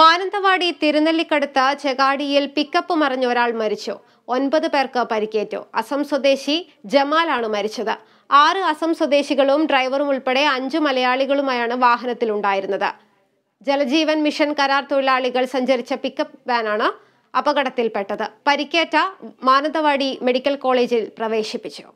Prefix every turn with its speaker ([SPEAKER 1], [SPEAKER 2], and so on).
[SPEAKER 1] Mananthavady തിരുനെല്ലിക്കടുത്ത് ചെകാടിയിൽ pickup മറിഞ്ഞ ഒരാൾ മരിച്ചു ഒൻപത് പേർക്ക് പരിക്കേറ്റു അസം സ്വദേശി ജമാലാണ് മരിച്ചത് ആറ് അസം സ്വദേശികളും ഡ്രൈവറും ഉൾപ്പെടെ അഞ്ചു മലയാളികളുമായാണ് വാഹനത്തിലുണ്ടായിരുന്നത് ജലജീവൻ മിഷൻ കരാർ തൊഴിലാളികൾ സഞ്ചരിച്ച പിക്കപ്പ് വാനാണ് അപകടത്തിൽപ്പെട്ടത് പരിക്കേറ്റ മാനന്തവാടി മെഡിക്കൽ കോളേജിൽ പ്രവേശിപ്പിച്ചു